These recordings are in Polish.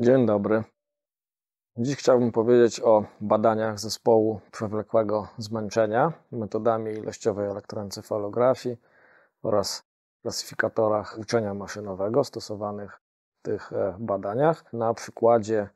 Dzień dobry. Dziś chciałbym powiedzieć o badaniach zespołu przewlekłego zmęczenia metodami ilościowej elektroencefalografii oraz klasyfikatorach uczenia maszynowego stosowanych w tych e, badaniach na przykładzie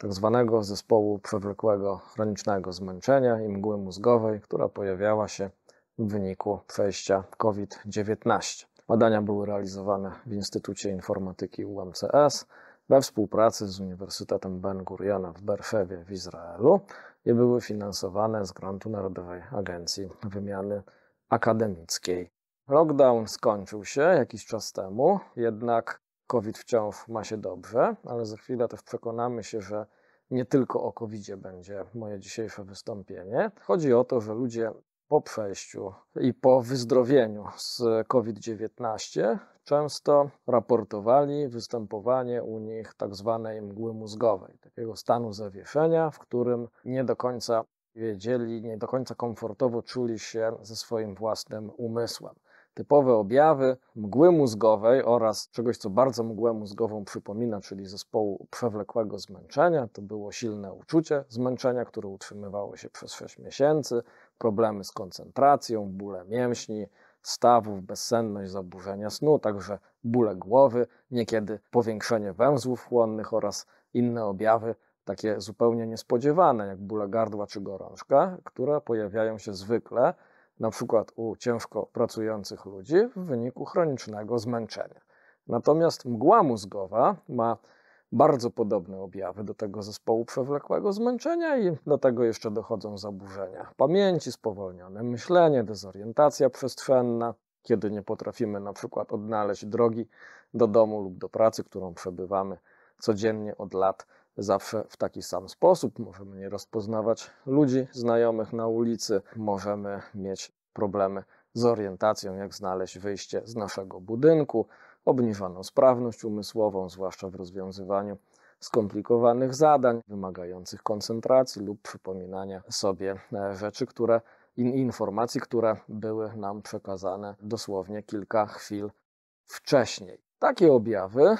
tzw. Tak zespołu przewlekłego chronicznego zmęczenia i mgły mózgowej, która pojawiała się w wyniku przejścia COVID-19. Badania były realizowane w Instytucie Informatyki UMCS we współpracy z Uniwersytetem Ben Guriona w Berfewie w Izraelu i były finansowane z grantu Narodowej Agencji Wymiany Akademickiej. Lockdown skończył się jakiś czas temu, jednak COVID wciąż ma się dobrze, ale za chwilę też przekonamy się, że nie tylko o covid będzie moje dzisiejsze wystąpienie. Chodzi o to, że ludzie po przejściu i po wyzdrowieniu z COVID-19 często raportowali występowanie u nich tak zwanej mgły mózgowej, takiego stanu zawieszenia, w którym nie do końca wiedzieli, nie do końca komfortowo czuli się ze swoim własnym umysłem. Typowe objawy mgły mózgowej oraz czegoś, co bardzo mgłę mózgową przypomina, czyli zespołu przewlekłego zmęczenia. To było silne uczucie zmęczenia, które utrzymywało się przez 6 miesięcy problemy z koncentracją, bóle mięśni, stawów, bezsenność, zaburzenia snu, także bóle głowy, niekiedy powiększenie węzłów chłonnych oraz inne objawy takie zupełnie niespodziewane, jak bóle gardła czy gorączka, które pojawiają się zwykle na przykład u ciężko pracujących ludzi w wyniku chronicznego zmęczenia. Natomiast mgła mózgowa ma bardzo podobne objawy do tego zespołu przewlekłego zmęczenia i do tego jeszcze dochodzą zaburzenia pamięci, spowolnione myślenie, dezorientacja przestrzenna, kiedy nie potrafimy na przykład odnaleźć drogi do domu lub do pracy, którą przebywamy codziennie od lat, zawsze w taki sam sposób. Możemy nie rozpoznawać ludzi znajomych na ulicy, możemy mieć problemy z orientacją, jak znaleźć wyjście z naszego budynku, obniżoną sprawność umysłową, zwłaszcza w rozwiązywaniu skomplikowanych zadań wymagających koncentracji lub przypominania sobie e, rzeczy, które informacji, które były nam przekazane dosłownie kilka chwil wcześniej. Takie objawy,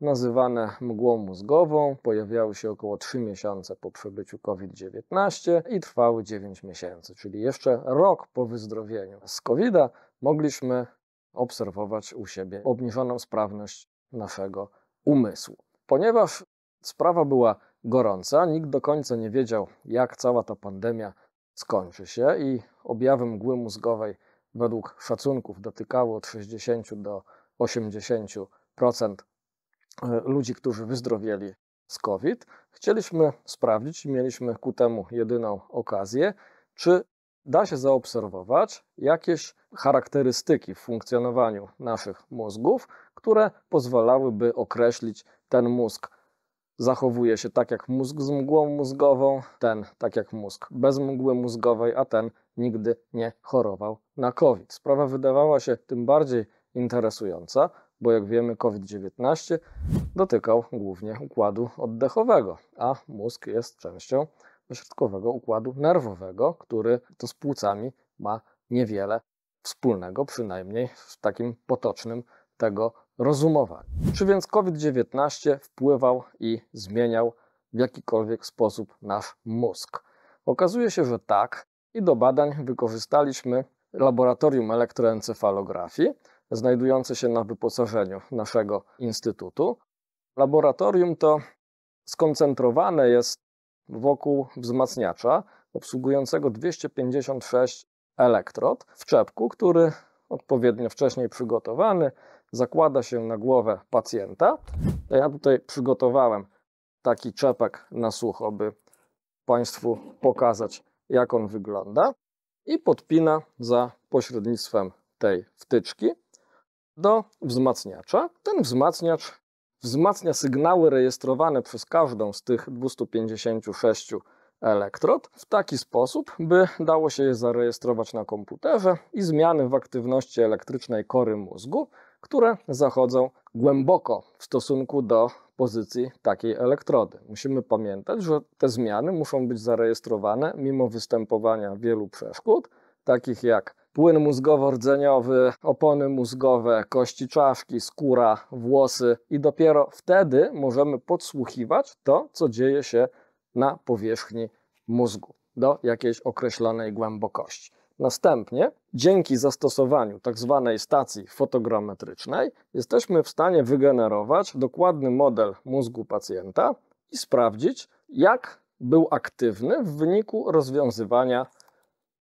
nazywane mgłą mózgową, pojawiały się około 3 miesiące po przebyciu COVID-19 i trwały 9 miesięcy, czyli jeszcze rok po wyzdrowieniu z COVID-a mogliśmy obserwować u siebie obniżoną sprawność naszego umysłu. Ponieważ sprawa była gorąca, nikt do końca nie wiedział, jak cała ta pandemia skończy się i objawy mgły mózgowej według szacunków dotykały od 60 do 80% e, ludzi, którzy wyzdrowieli z COVID. Chcieliśmy sprawdzić i mieliśmy ku temu jedyną okazję, czy da się zaobserwować jakieś charakterystyki w funkcjonowaniu naszych mózgów, które pozwalałyby określić ten mózg zachowuje się tak jak mózg z mgłą mózgową, ten tak jak mózg bez mgły mózgowej, a ten nigdy nie chorował na COVID. Sprawa wydawała się tym bardziej interesująca, bo jak wiemy, COVID-19 dotykał głównie układu oddechowego, a mózg jest częścią ośrodkowego układu nerwowego, który to z płucami ma niewiele wspólnego, przynajmniej w takim potocznym tego rozumowaniu. Czy więc COVID-19 wpływał i zmieniał w jakikolwiek sposób nasz mózg? Okazuje się, że tak i do badań wykorzystaliśmy laboratorium elektroencefalografii znajdujące się na wyposażeniu naszego instytutu. Laboratorium to skoncentrowane jest wokół wzmacniacza obsługującego 256 elektrod w czepku, który odpowiednio wcześniej przygotowany zakłada się na głowę pacjenta. Ja tutaj przygotowałem taki czepek na sucho, by Państwu pokazać, jak on wygląda i podpina za pośrednictwem tej wtyczki do wzmacniacza. Ten wzmacniacz wzmacnia sygnały rejestrowane przez każdą z tych 256 elektrod w taki sposób, by dało się je zarejestrować na komputerze i zmiany w aktywności elektrycznej kory mózgu, które zachodzą głęboko w stosunku do pozycji takiej elektrody. Musimy pamiętać, że te zmiany muszą być zarejestrowane mimo występowania wielu przeszkód, takich jak płyn mózgowo-rdzeniowy, opony mózgowe, kości czaszki, skóra, włosy i dopiero wtedy możemy podsłuchiwać to, co dzieje się na powierzchni mózgu do jakiejś określonej głębokości. Następnie, dzięki zastosowaniu tzw. Tak stacji fotogrametrycznej, jesteśmy w stanie wygenerować dokładny model mózgu pacjenta i sprawdzić, jak był aktywny w wyniku rozwiązywania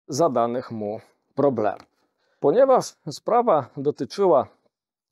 zadanych mu problem. Ponieważ sprawa dotyczyła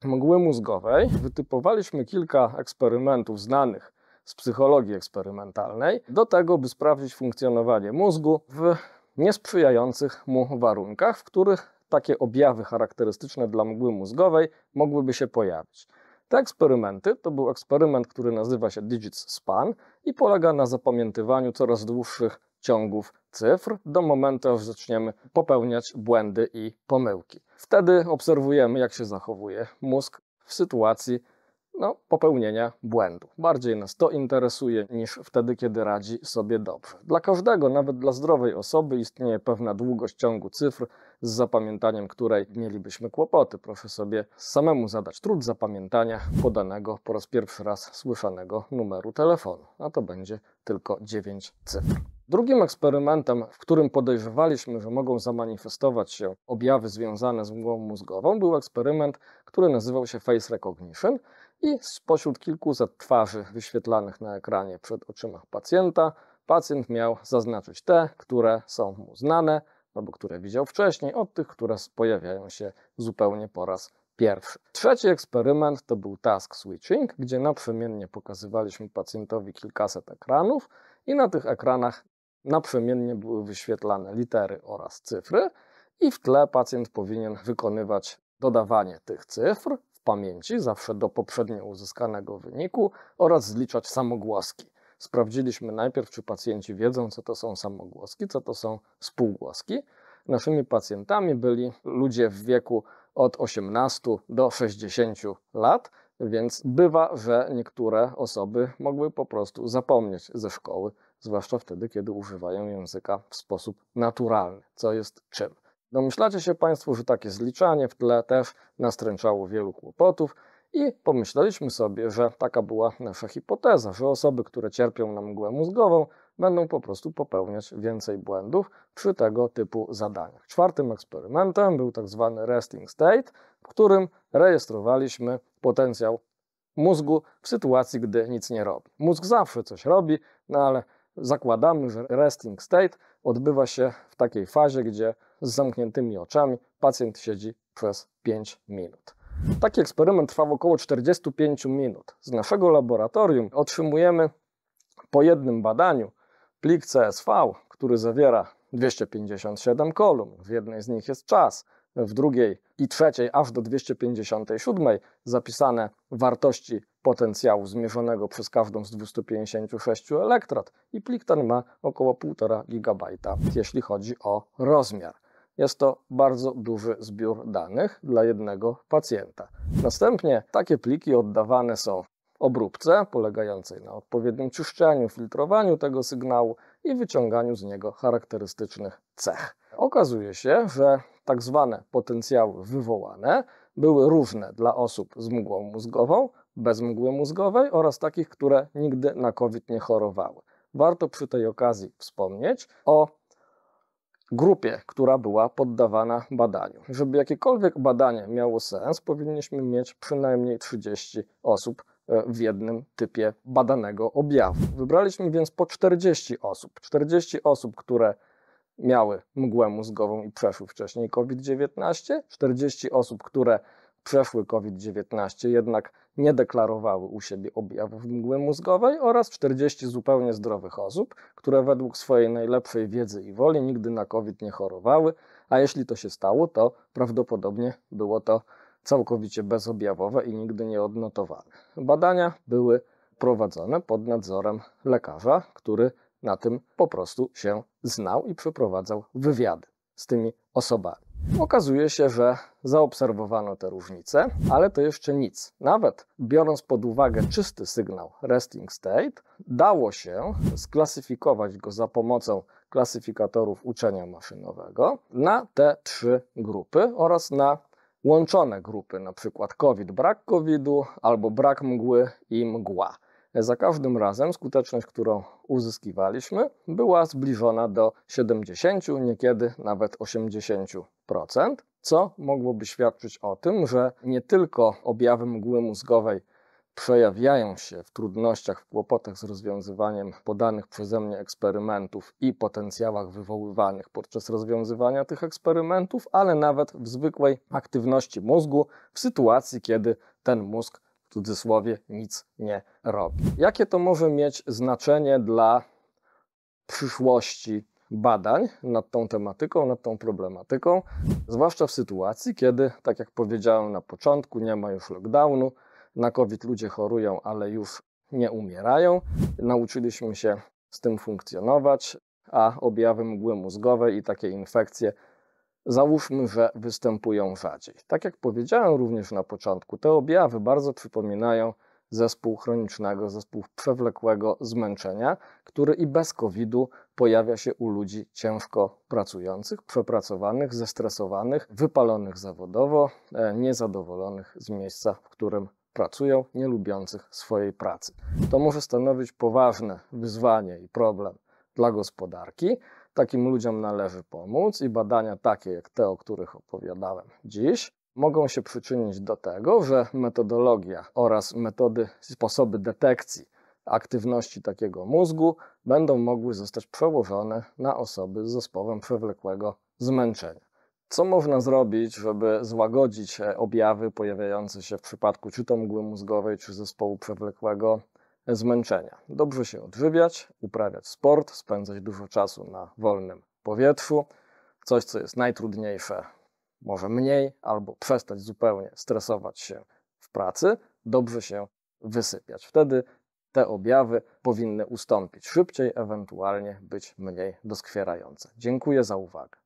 mgły mózgowej, wytypowaliśmy kilka eksperymentów znanych z psychologii eksperymentalnej do tego, by sprawdzić funkcjonowanie mózgu w niesprzyjających mu warunkach, w których takie objawy charakterystyczne dla mgły mózgowej mogłyby się pojawić. Te eksperymenty to był eksperyment, który nazywa się Digits Span i polega na zapamiętywaniu coraz dłuższych ciągów cyfr do momentu, aż zaczniemy popełniać błędy i pomyłki. Wtedy obserwujemy, jak się zachowuje mózg w sytuacji no, popełnienia błędu. Bardziej nas to interesuje niż wtedy, kiedy radzi sobie dobrze. Dla każdego, nawet dla zdrowej osoby, istnieje pewna długość ciągu cyfr, z zapamiętaniem której mielibyśmy kłopoty. Proszę sobie samemu zadać trud zapamiętania podanego po raz pierwszy raz słyszanego numeru telefonu, a to będzie tylko 9 cyfr. Drugim eksperymentem, w którym podejrzewaliśmy, że mogą zamanifestować się objawy związane z mgłą mózgową, był eksperyment, który nazywał się Face Recognition i spośród kilkuset twarzy wyświetlanych na ekranie przed oczyma pacjenta, pacjent miał zaznaczyć te, które są mu znane albo które widział wcześniej, od tych, które pojawiają się zupełnie po raz pierwszy. Trzeci eksperyment to był task switching, gdzie naprzemiennie pokazywaliśmy pacjentowi kilkaset ekranów i na tych ekranach Naprzemiennie były wyświetlane litery oraz cyfry i w tle pacjent powinien wykonywać dodawanie tych cyfr w pamięci, zawsze do poprzednio uzyskanego wyniku, oraz zliczać samogłoski. Sprawdziliśmy najpierw, czy pacjenci wiedzą, co to są samogłoski, co to są spółgłoski. Naszymi pacjentami byli ludzie w wieku od 18 do 60 lat, więc bywa, że niektóre osoby mogły po prostu zapomnieć ze szkoły zwłaszcza wtedy, kiedy używają języka w sposób naturalny, co jest czym. Domyślacie się Państwo, że takie zliczanie w tle też nastręczało wielu kłopotów i pomyśleliśmy sobie, że taka była nasza hipoteza, że osoby, które cierpią na mgłę mózgową, będą po prostu popełniać więcej błędów przy tego typu zadaniach. Czwartym eksperymentem był tak zwany resting state, w którym rejestrowaliśmy potencjał mózgu w sytuacji, gdy nic nie robi. Mózg zawsze coś robi, no ale Zakładamy, że resting state odbywa się w takiej fazie, gdzie z zamkniętymi oczami pacjent siedzi przez 5 minut. Taki eksperyment trwał około 45 minut. Z naszego laboratorium otrzymujemy po jednym badaniu plik CSV, który zawiera 257 kolumn. W jednej z nich jest czas, w drugiej i trzeciej aż do 257 zapisane wartości potencjału zmierzonego przez każdą z 256 elektrod i plik ten ma około 1,5 GB, jeśli chodzi o rozmiar. Jest to bardzo duży zbiór danych dla jednego pacjenta. Następnie takie pliki oddawane są obróbce polegającej na odpowiednim czyszczeniu, filtrowaniu tego sygnału i wyciąganiu z niego charakterystycznych cech. Okazuje się, że tak zwane potencjały wywołane były różne dla osób z mgłą mózgową, bez mgły mózgowej oraz takich, które nigdy na COVID nie chorowały. Warto przy tej okazji wspomnieć o grupie, która była poddawana badaniu. Żeby jakiekolwiek badanie miało sens, powinniśmy mieć przynajmniej 30 osób e, w jednym typie badanego objawu. Wybraliśmy więc po 40 osób. 40 osób, które miały mgłę mózgową i przeszły wcześniej COVID-19, 40 osób, które przeszły COVID-19 jednak nie deklarowały u siebie objawów mgły mózgowej oraz 40 zupełnie zdrowych osób, które według swojej najlepszej wiedzy i woli nigdy na COVID nie chorowały, a jeśli to się stało, to prawdopodobnie było to całkowicie bezobjawowe i nigdy nie odnotowane. Badania były prowadzone pod nadzorem lekarza, który na tym po prostu się znał i przeprowadzał wywiady z tymi osobami. Okazuje się, że zaobserwowano te różnice, ale to jeszcze nic. Nawet biorąc pod uwagę czysty sygnał resting state, dało się sklasyfikować go za pomocą klasyfikatorów uczenia maszynowego na te trzy grupy oraz na łączone grupy, na przykład COVID, brak COVID-u albo brak mgły i mgła. Za każdym razem skuteczność, którą uzyskiwaliśmy, była zbliżona do 70, niekiedy nawet 80%, co mogłoby świadczyć o tym, że nie tylko objawy mgły mózgowej przejawiają się w trudnościach, w kłopotach z rozwiązywaniem podanych przeze mnie eksperymentów i potencjałach wywoływanych podczas rozwiązywania tych eksperymentów, ale nawet w zwykłej aktywności mózgu, w sytuacji, kiedy ten mózg w cudzysłowie nic nie robi. Jakie to może mieć znaczenie dla przyszłości badań nad tą tematyką, nad tą problematyką, zwłaszcza w sytuacji, kiedy, tak jak powiedziałem na początku, nie ma już lockdownu, na COVID ludzie chorują, ale już nie umierają. Nauczyliśmy się z tym funkcjonować, a objawy mgły mózgowej i takie infekcje załóżmy, że występują rzadziej. Tak jak powiedziałem również na początku, te objawy bardzo przypominają zespół chronicznego, zespół przewlekłego zmęczenia, który i bez COVID-u pojawia się u ludzi ciężko pracujących, przepracowanych, zestresowanych, wypalonych zawodowo, e, niezadowolonych z miejsca, w którym pracują, nie lubiących swojej pracy. To może stanowić poważne wyzwanie i problem dla gospodarki, Takim ludziom należy pomóc i badania takie jak te, o których opowiadałem dziś, mogą się przyczynić do tego, że metodologia oraz metody, sposoby detekcji aktywności takiego mózgu będą mogły zostać przełożone na osoby z zespołem przewlekłego zmęczenia. Co można zrobić, żeby złagodzić e, objawy pojawiające się w przypadku czy to mgły mózgowej, czy zespołu przewlekłego zmęczenia. Dobrze się odżywiać, uprawiać sport, spędzać dużo czasu na wolnym powietrzu. Coś, co jest najtrudniejsze, może mniej, albo przestać zupełnie stresować się w pracy. Dobrze się wysypiać. Wtedy te objawy powinny ustąpić szybciej, ewentualnie być mniej doskwierające. Dziękuję za uwagę.